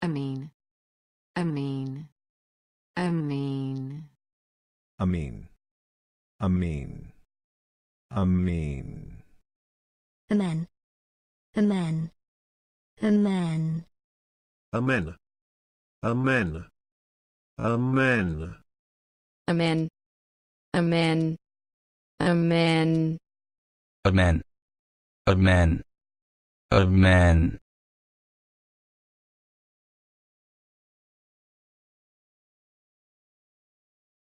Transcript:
Amine. Amine. Amine. Amine. Amine. Amine. Amen. Amen. Amen. Amen. Amen. Amen. Amen. Amen. Amen. Amen. Amen. Amen.